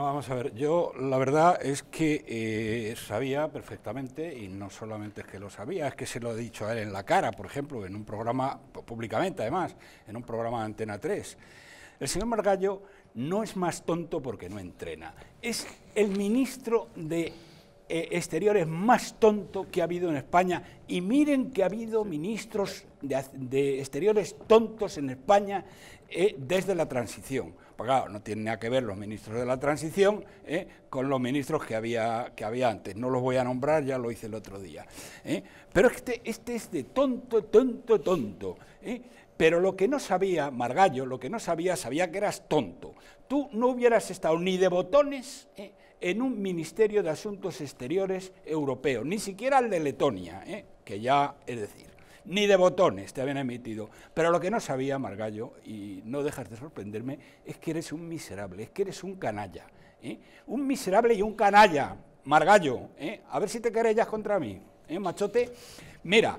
vamos a ver, yo la verdad es que eh, sabía perfectamente, y no solamente es que lo sabía, es que se lo he dicho a él en la cara, por ejemplo, en un programa, públicamente además, en un programa de Antena 3. El señor Margallo no es más tonto porque no entrena, es el ministro de eh, exteriores más tonto que ha habido en España. Y miren que ha habido ministros de, Exteriores tontos en España eh, desde la transición. Porque claro, no tiene nada que ver los ministros de la transición eh, con los ministros que había, que había antes. No los voy a nombrar, ya lo hice el otro día. Pero este, este es de tonto, tonto, tonto. Pero lo que no sabía, Margallo, lo que no sabía, sabía que eras tonto. Tú no hubieras estado ni de botones en un Ministerio de Asuntos Exteriores europeo, ni siquiera el de Letonia, ¿eh? que ya es decir, ni de botones te habían emitido. Pero lo que no sabía, Margallo, y no dejas de sorprenderme, es que eres un miserable, es que eres un canalla. ¿eh? Un miserable y un canalla, Margallo. ¿eh? A ver si te querellas contra mí, machote. Mira,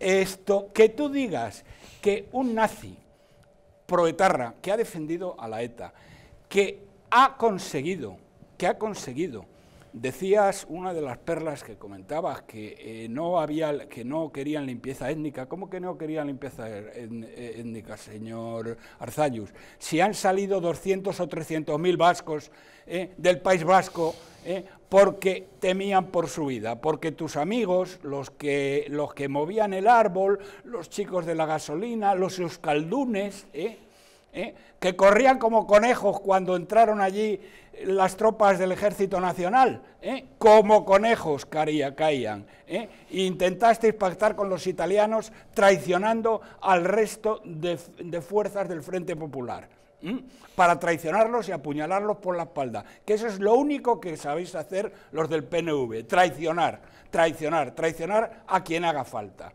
esto, que tú digas que un nazi proetarra que ha defendido a la ETA, que ha conseguido que ha conseguido. Decías una de las perlas que comentabas, que, eh, no había, que no querían limpieza étnica. ¿Cómo que no querían limpieza er, eh, étnica, señor Arzayus? Si han salido 200 o 300 mil vascos eh, del País Vasco porque temían por su vida, porque tus amigos, los que, los que movían el árbol, los chicos de la gasolina, los euskaldunes, ¿eh? que corrían como conejos cuando entraron allí las tropas del Ejército Nacional, ¿eh? como conejos caían. Intentaste ¿eh? Intentasteis pactar con los italianos traicionando al resto de, fuerzas del Frente Popular para traicionarlos y apuñalarlos por la espalda. Que eso es lo único que sabéis hacer los del PNV, traicionar, traicionar, traicionar a quien haga falta.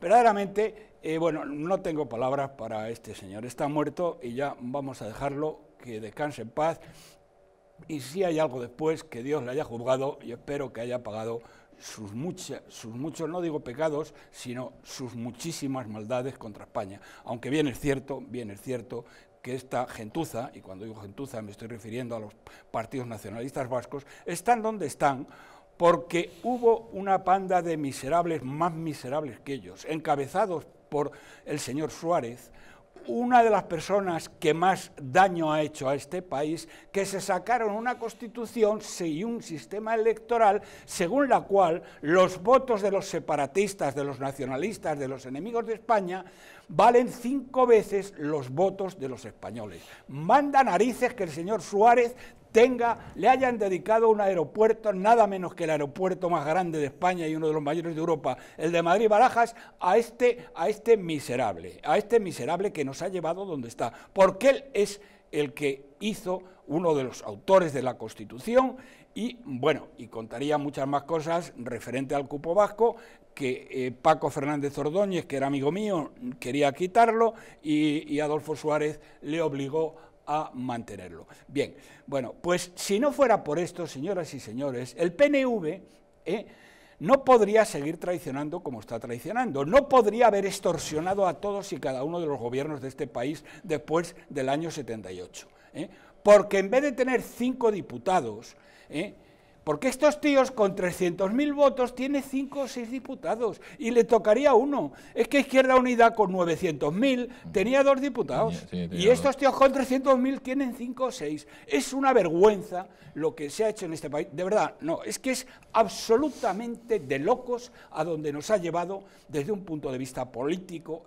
Verdaderamente eh, bueno, no tengo palabras para este señor. Está muerto y ya vamos a dejarlo, que descanse en paz. Y si hay algo después, que Dios le haya juzgado y espero que haya pagado sus, sus muchos, no digo pecados, sino sus muchísimas maldades contra España. Aunque bien es cierto, bien es cierto que esta gentuza, y cuando digo gentuza me estoy refiriendo a los partidos nacionalistas vascos, están donde están porque hubo una panda de miserables más miserables que ellos, encabezados por el señor Suárez, una de las personas que más daño ha hecho a este país, que se sacaron una constitución y un sistema electoral según la cual los votos de los separatistas, de los nacionalistas, de los enemigos de España, valen cinco veces los votos de los españoles. Manda narices que el señor Suárez tenga, le hayan dedicado un aeropuerto, nada menos que el aeropuerto más grande de España y uno de los mayores de Europa, el de Madrid Barajas, a este, a este miserable, a este miserable que nos ha llevado donde está, porque él es el que hizo uno de los autores de la Constitución y bueno, y contaría muchas más cosas referente al cupo vasco que eh, Paco Fernández Ordóñez, que era amigo mío, quería quitarlo y, y Adolfo Suárez le obligó a mantenerlo. Bien, bueno, pues si no fuera por esto, señoras y señores, el PNV ¿eh? no podría seguir traicionando como está traicionando, no podría haber extorsionado a todos y cada uno de los gobiernos de este país después del año 78. ¿eh? porque en vez de tener cinco diputados, eh, porque estos tíos con 300.000 votos tienen 5 o 6 diputados y le tocaría uno. Es que Izquierda Unida con 900.000 tenía dos diputados y estos tíos con 300.000 tienen 5 o 6. Es una vergüenza lo que se ha hecho en este país. De verdad, no, es que es absolutamente de locos a donde nos ha llevado desde un punto de vista político,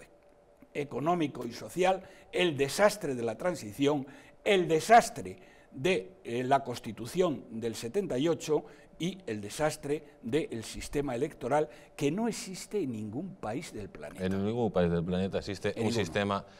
económico y social el desastre de la transición, el desastre de eh, la Constitución del 78 y el desastre del sistema electoral que no existe en ningún país del planeta. En ningún país del planeta existe un sistema sistema